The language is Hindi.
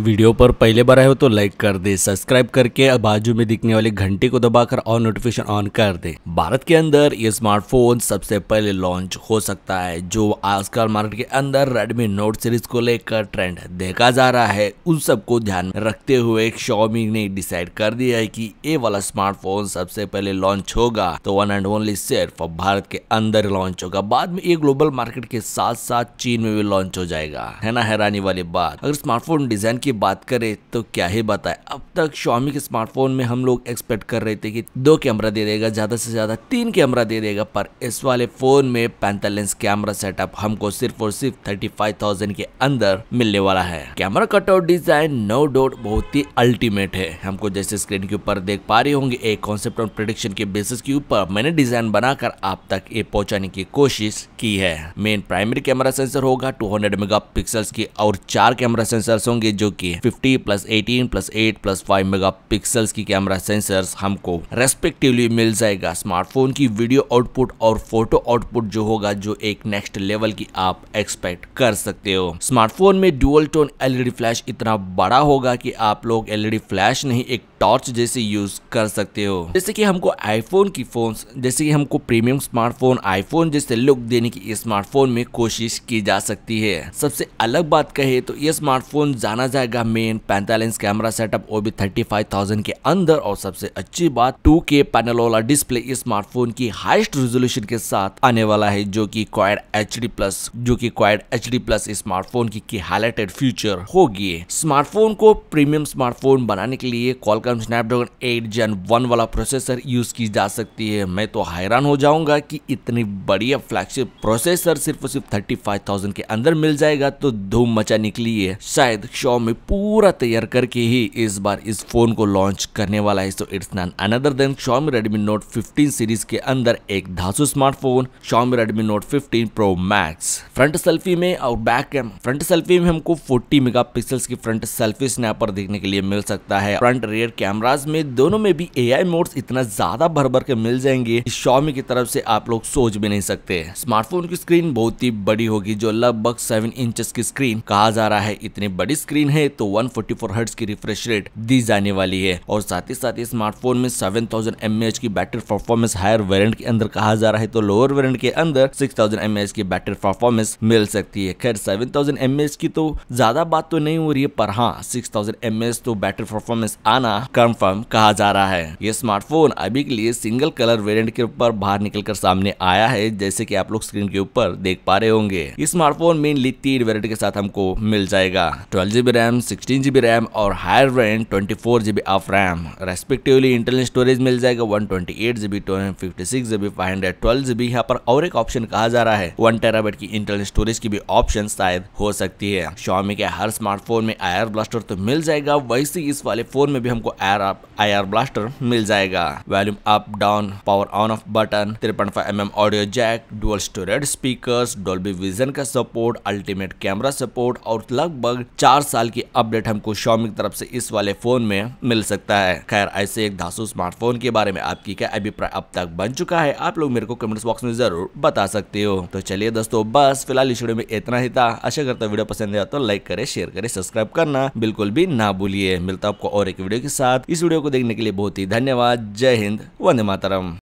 वीडियो पर पहले बार आए हो तो लाइक कर दे सब्सक्राइब करके बाजू में दिखने वाले घंटे को दबाकर और नोटिफिकेशन ऑन कर दे भारत के अंदर ये स्मार्टफोन सबसे पहले लॉन्च हो सकता है जो आजकल मार्केट के अंदर रेडमी नोट सीरीज को लेकर ट्रेंड देखा जा रहा है उन सबको ध्यान में रखते हुए शॉमी ने डिसाइड कर दिया है की ये वाला स्मार्टफोन सबसे पहले लॉन्च होगा तो वन एंड ओनली सिर्फ भारत के अंदर लॉन्च होगा बाद में ये ग्लोबल मार्केट के साथ साथ चीन में भी लॉन्च हो जाएगा है ना हैरानी वाली बात अगर स्मार्टफोन डिजाइन की बात करें तो क्या ही बताए अब तक शॉमी के स्मार्टफोन में हम लोग एक्सपेक्ट कर रहे थे कि दो कैमरा दे देगा ज़्यादा से ज़्यादा तीन कैमरा दे देगा पर इस वाले फ़ोन में पैंतालीस कैमरा सेटअप हमको सिर्फ और सिर्फ थर्टी फाइव थाउजेंड के अंदर मिलने वाला है camera cutout design no dot बहुत ही अल्टीमेट है हमको जैसे स्क्रीन के ऊपर देख पा रहे होंगे एक कॉन्सेप्ट और प्रोडिक्शन के बेसिस के ऊपर मैंने डिजाइन बनाकर आप तक ये पहुंचाने की कोशिश की है मेन प्राइमरी कैमरा सेंसर होगा 200 मेगापिक्सल्स की और चार कैमरा सेंसर होंगे जो कि 50 प्लस 18 प्लस 8 प्लस 5 मेगापिक्सल्स की कैमरा सेंसर्स हमको रेस्पेक्टिवली मिल जाएगा स्मार्टफोन की वीडियो आउटपुट और फोटो आउटपुट जो होगा जो एक नेक्स्ट लेवल की आप एक्सपेक्ट कर सकते हो स्मार्टफोन में डुअल टोन एलईडी फ्लैश इतना बड़ा होगा कि आप लोग एलईडी फ्लैश e नहीं एक टॉर्च जैसे यूज कर सकते हो जैसे कि हमको आईफोन की फोन जैसे कि हमको प्रीमियम स्मार्टफोन आईफोन जैसे लुक देने की स्मार्टफोन में कोशिश की जा सकती है सबसे अलग बात कहे तो ये स्मार्टफोन जाना जाए जाएगा मेन पैंतालीस कैमरा सेटअप वो भी थर्टी फाइव थाउजेंड के अंदर और सबसे अच्छी बात टू के पैनल वाला डिस्प्ले स्मार्टफोन की हाइस्ट रेजोल्यूशन के साथ आने वाला है जो की क्वाइड एच प्लस जो की क्वाइड एच प्लस स्मार्टफोन की, की हाईलाइटेड फ्यूचर होगी स्मार्टफोन को प्रीमियम स्मार्टफोन बनाने के लिए Qualcomm Snapdragon eight gen one वाला प्रोसेसर यूज की जा सकती है मैं तो हैरान हो जाऊंगा कि इतनी बढ़िया फ्लैगशिप प्रोसेसर सिर्फ सिर्फ थर्टी फाइव थाउजेंड के अंदर मिल जाएगा तो धूम मचा निकली है शायद में में पूरा तैयार करके ही इस बार इस फोन को लॉन्च करने वाला है तो it's none other than Xiaomi Redmi Note 15 series के अंदर एक धासु smartphone Xiaomi Redmi Note 15 pro max front selfie में और बैक कैम फ्रंट सेल्फी में हमको 40 मेगापिक्सल्स की फ्रंट सेल्फी स्नैपर देखने के लिए मिल सकता है फ्रंट रियर कैमराज में दोनों में भी ए मोड्स इतना ज्यादा भर भर के मिल जाएंगे शॉमी की तरफ से आप लोग सोच भी नहीं सकते स्मार्टफोन की स्क्रीन बहुत ही बड़ी होगी जो लगभग सेवन इंच की स्क्रीन कहा जा रहा है इतनी बड़ी स्क्रीन है है तो 144 फोर्टी हर्ट्स की रिफ्रेश रेट दी जाने वाली है और साथ ही साथ स्मार्टफोन में 7000 थाउजेंड की बैटरी परफॉर्मेंस हायर वेरियंट के अंदर कहा जा रहा है तो लोअर वेरियंट के अंदर 6000 थाउजेंड की बैटरी परफॉर्मेंस मिल सकती है खैर 7000 थाउजेंड की तो ज्यादा बात तो नहीं हो रही है पर हाँ सिक्स थाउजेंड तो बैटरी परफॉर्मेंस आना कंफर्म कहा जा रहा है ये स्मार्टफोन अभी के लिए सिंगल कलर वेरियंट के ऊपर बाहर निकलकर सामने आया है जैसे की आप लोग स्क्रीन के ऊपर देख पा रहे होंगे स्मार्टफोन मेनली तीन वेरियंट के साथ हमको मिल जाएगा twelve GB RAM RAM RAM, 16 RAM और higher variant twenty four of RAM respectively internal storage मिल जाएगा one twenty eight GB fifty six GB five hundred twelve GB यहाँ पर और एक ऑप्शन कहा जा रहा है वन टेराबाइट की इंटरनल स्टोरेज की भी ऑप्शन शायद हो सकती है शॉमी के हर स्मार्टफोन में आयर ब्लास्टर तो मिल जाएगा वैसे इस वाले फोन में भी हमको आई आर ब्लास्टर मिल जाएगा volume up down power on off button तिरपन five M M audio jack dual storage speaker Dolby Vision का सपोर्ट अल्टीमेट कैमरा सपोर्ट और लगभग चार साल की की अपडेट हमको शॉमी की तरफ से इस वाले फोन में मिल सकता है खैर ऐसे एक धासु स्मार्टफोन के बारे में आपकी क्या अभिप्राय अब तक बन चुका है आप लोग मेरे को कमेंट बॉक्स में जरूर बता सकते हो तो चलिए दोस्तों बस फिलहाल इस वीडियो में इतना ही था आशा करता वीडियो पसंद आया तो लाइक करे शेयर करे सब्सक्राइब करना बिल्कुल भी ना भूलिए मिलता आपको और एक वीडियो के साथ इस वीडियो को देखने के लिए बहुत ही धन्यवाद जय हिंद वंदे मातरम